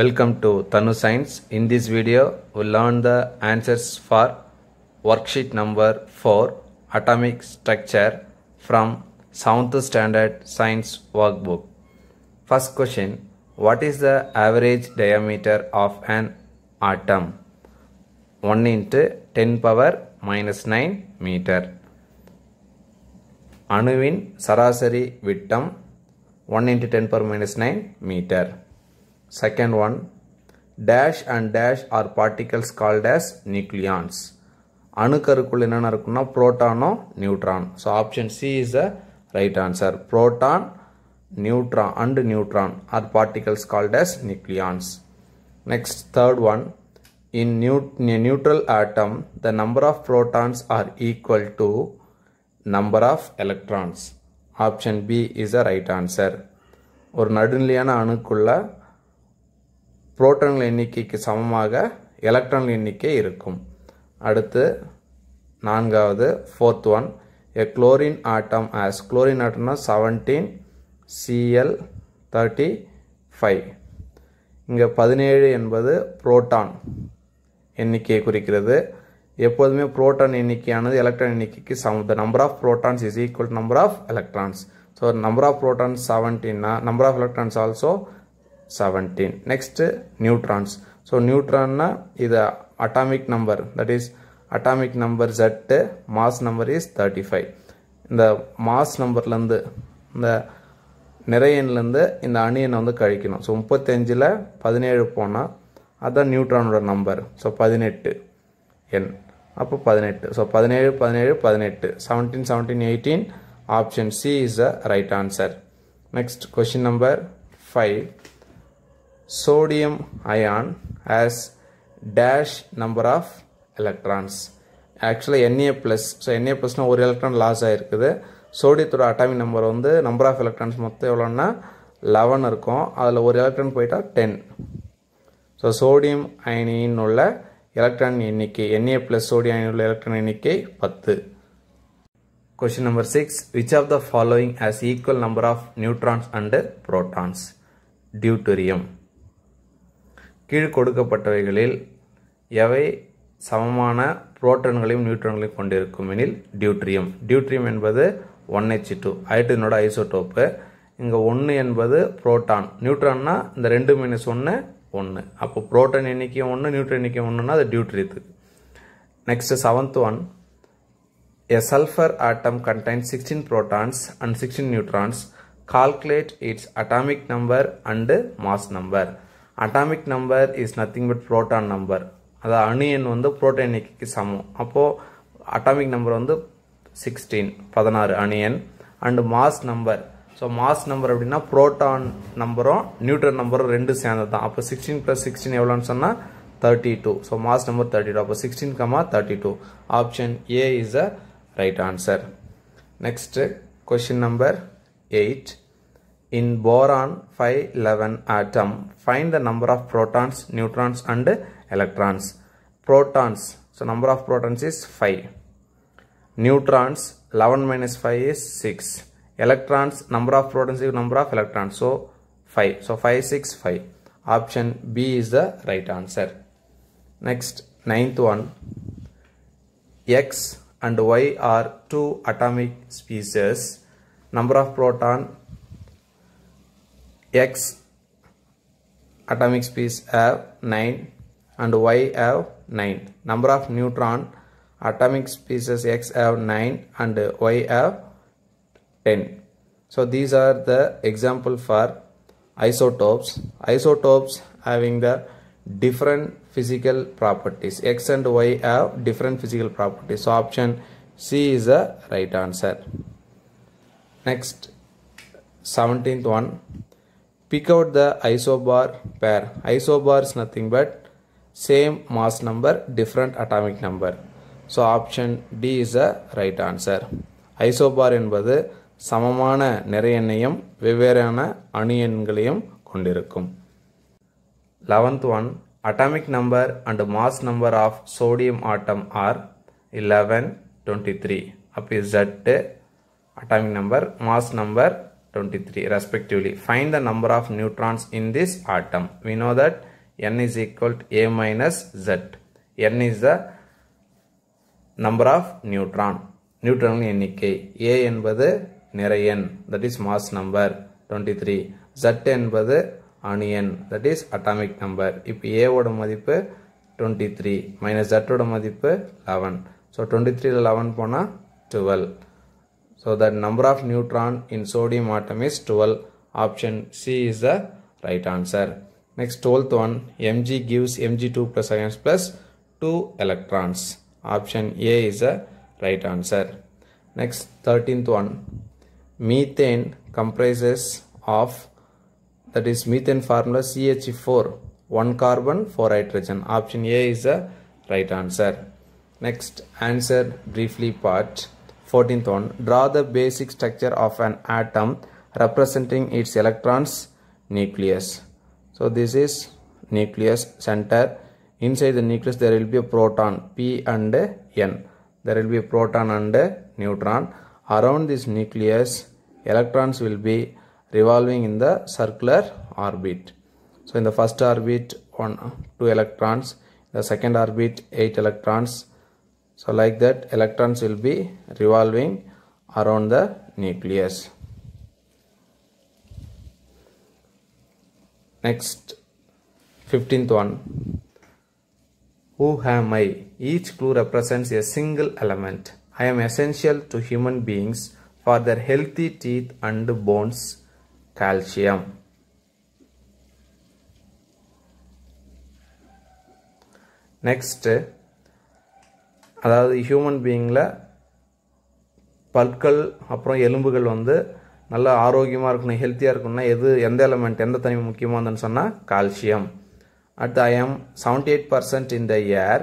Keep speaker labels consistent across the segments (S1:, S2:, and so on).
S1: Welcome to Tanu Science. In this video, we'll learn the answers for worksheet number 4 Atomic Structure from 7th Standard Science Workbook. First question What is the average diameter of an atom? 1 into 10 power minus 9 meter. Anuvin சராசரி விட்டம் one into ten power minus nine meter second one dash and dash are particles called as nucleons anukarukkulla enna irukuna proton neutron so option c is the right answer proton neutron and neutron are particles called as nucleons next third one in neutral atom the number of protons are equal to number of electrons option b is the right answer or nadunliyana anukulla புரோட்டான்கள் எண்ணிக்கைக்கு சமமாக எலக்ட்ரான்கள் எண்ணிக்கை இருக்கும் அடுத்து நான்காவது fourth one a chlorine atom as chlorine ஆட்டம்னா seventeen CL thirty five இங்கே பதினேழு என்பது புரோட்டான் எண்ணிக்கையை குறிக்கிறது எப்போதுமே புரோட்டான் எண்ணிக்கையானது எலக்ட்ரான் எண்ணிக்கைக்கு சம the number of protons is equal number of electrons so number of protons செவன்டீன்னா number of electrons also seventeen next neutrons so நியூட்ரான்னா இது atomic number that is atomic number ஜெட்டு mass number is thirty five இந்த mass நம்பர்லேருந்து இந்த நிறையன்லேருந்து இந்த அணியனை வந்து கழிக்கணும் ஸோ முப்பத்தஞ்சில் பதினேழு போனால் அதுதான் நியூட்ரானோட நம்பர் ஸோ பதினெட்டு என் அப்போ பதினெட்டு ஸோ பதினேழு பதினேழு பதினெட்டு seventeen seventeen eighteen option C is the right answer next question number five sodium ion has dash number of electrons ஆக்சுவலாக என்ஏ ப்ளஸ் ஸோ என்ஏ ப்ளஸ்னால் ஒரு எலக்ட்ரான் லாஸ் ஆகிருக்குது சோடியத்தோட அட்டாமிக் நம்பர் வந்து நம்பர் ஆஃப் எலக்ட்ரான்ஸ் மொத்தம் எவ்வளோன்னா eleven இருக்கும் அதில் ஒரு எலக்ட்ரான் போயிட்டால் டென் ஸோ சோடியம் அயனியின் உள்ள எலக்ட்ரான் எண்ணிக்கை என்ஏ ப்ளஸ் சோடியம் அயனியில் உள்ள எலக்ட்ரான் எண்ணிக்கை பத்து question number six which of the following as equal number of neutrons and protons deuterium கீழ் கொடுக்கப்பட்டவைகளில் எவை சமமான புரோட்டன்களையும் நியூட்ரன்களையும் கொண்டிருக்கும் எனில் டியூட்ரியம் டியூட்ரியம் என்பது ஒன் எச் டூ ஹைட்ரஜனோட ஐசோடோப்பு இங்கே ஒன்று என்பது புரோட்டான் நியூட்ரான்னா இந்த ரெண்டு மைனஸ் ஒன்று ஒன்று அப்போ புரோட்டன் எண்ணிக்கையும் ஒன்று நியூட்ரன் எண்ணிக்கையும் ஒன்றுனா அது டியூட்ரியத்து next seventh one a sulphur atom contain sixteen protons and sixteen neutrons calculate its atomic number and mass number atomic number is nothing but proton number அதாவது அணு எண் வந்து புரோட்டான் எண்ணிக்கைக்கு சமம் அப்போது அட்டாமிக் நம்பர் வந்து சிக்ஸ்டீன் பதினாறு அணு எண் and mass number so mass number அப்படின்னா புரோட்டான் நம்பரும் நியூட்ரன் நம்பரும் ரெண்டு சேர்ந்தது தான் அப்போ சிக்ஸ்டீன் ப்ளஸ் சிக்ஸ்டீன் எவ்வளோன்னு சொன்னால் thirty two so mass number thirty two அப்போ sixteen comma thirty two option A is a right answer next question number eight In boron 511 atom, find the number of protons, neutrons and electrons. Protons, so number of protons is 5. Neutrons, 11 minus 5 is 6. Electrons, number of protons is number of electrons, so 5. So 5, 6, 5. Option B is the right answer. Next, ninth one. X and Y are two atomic species. Number of proton X atomic space have 9 and Y have 9. Number of neutron atomic species X have 9 and Y have 10. So these are the example for isotopes. Isotopes having the different physical properties. X and Y have different physical properties. So option C is the right answer. Next 17th one Pick out the isobar pair. Isobar is nothing but same mass number, different atomic number. So option D is the right answer. Isobar என்பது சமமான நிறை எண்ணையும் வெவ்வேறான கொண்டிருக்கும் 11th one, atomic number and mass number of sodium atom are 11, 23. அப்பி Z, atomic number, mass number 23. 23 respectively. Find the number of neutrons in this atom. We know that n is equal to a minus z. n is the number of neutron. Neutron எண்ணிக்கை by the near எண் that is mass number 23 z the N N. that is atomic number If a ஓட மதிப்பு 23 minus z ஓட மதிப்பு 11 so 23 ல 11 pona 12 so the number of neutron in sodium atom is 12. Option C is the right answer. Next 12th one, Mg gives Mg2 plus ions plus 2 electrons. Option A is the right answer. Next 13th one, methane comprises of that is methane formula CH4 1 carbon 4 hydrogen. Option A is the right answer. Next answer briefly part. Fourteenth one, draw the basic structure of an atom representing its electrons, nucleus. So this is nucleus center. Inside the nucleus there will be a proton P and N. There will be a proton and a neutron. Around this nucleus electrons will be revolving in the circular orbit. So in the first orbit one, 2 electrons. The second orbit 8 electrons so like that electrons will be revolving around the nucleus. Next 15th one. Who am I? Each clue represents a single element. I am essential to human beings for their healthy teeth and bones calcium. Next அதாவது human பீயிங்கில் பற்கள் அப்புறம் எலும்புகள் வந்து நல்லா ஆரோக்கியமாக இருக்கணும் ஹெல்த்தியாக இருக்கணும்னா எது எந்த எலமெண்ட் எந்த தனிமை முக்கியமாக இருந்ததுன்னு சொன்னால் calcium at I am seventy eight percent in the air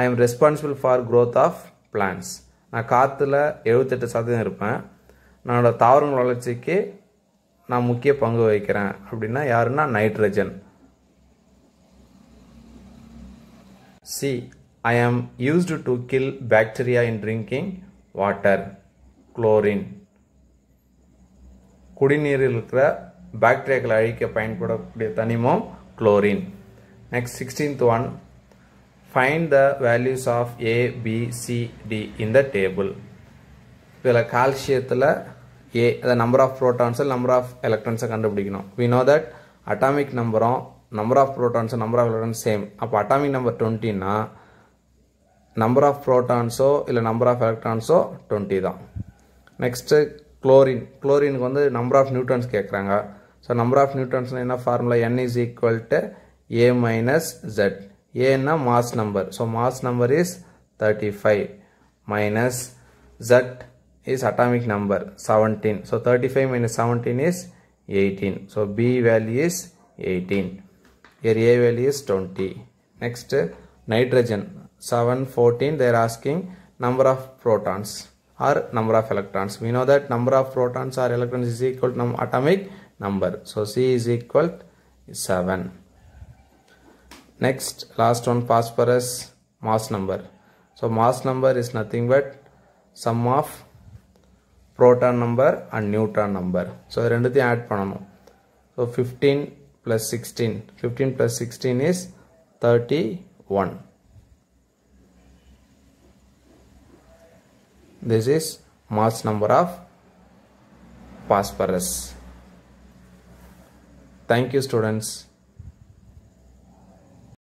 S1: I am responsible for growth of plants நான் காற்றுல எழுபத்தெட்டு சதவீதம் இருப்பேன் என்னோடய தாவரங்கள் வளர்ச்சிக்கு நான் முக்கிய பங்கு வகிக்கிறேன் அப்படின்னா யாருன்னா nitrogen C I am used to kill bacteria in drinking water. Chlorine. குடிநீரில் இருக்கிற பாக்டீரியாக்களை அழிக்க பயன்படக்கூடிய தனிமம் chlorine next sixteenth one find the values of A B C in the table இதில் கால்சியத்தில் ஏ அதை நம்பர் ஆஃப் ப்ரோட்டான்ஸில் நம்பர் ஆஃப் எலக்ட்ரான்ஸை கண்டுபிடிக்கணும் வி நோ தட் அட்டாமிக் நம்பரும் நம்பர் ஆஃப் ப்ரோட்டான்ஸும் நம்பர் ஆஃப் எலக்ட்ரான்ஸ் சேம் அப்போ அட்டாமிக் நம்பர் டுவெண்ட்டின்னா நம்பர் ஆஃப் ப்ரோட்டான்ஸோ இல்லை நம்பர் ஆஃப் எலக்ட்ரான்ஸோ டுவெண்ட்டி தான் நெக்ஸ்ட்டு குளோரின் குளோரினுக்கு வந்து நம்பர் ஆஃப் நியூட்ரன்ஸ் கேட்குறாங்க ஸோ நம்பர் ஆஃப் நியூட்ரன்ஸ்னால் என்ன formula N is equal to A minus Z ஏன்னா mass number so mass number is thirty five minus Z is atomic number seventeen so thirty five minus seventeen is eighteen so B value is eighteen year A value is twenty next nitrogen 714 they are asking number of protons or number of electrons. We know that number of protons or electrons is equal to num atomic number. So C is equal to 7. Next last one phosphorus mass number. So mass number is nothing but sum of proton number and neutron number. So ரெண்டுத்தையும் add பண்ணணும். So 15 plus 16. 15 plus 16 is 31. This is mass number of phosphorus. Thank you students.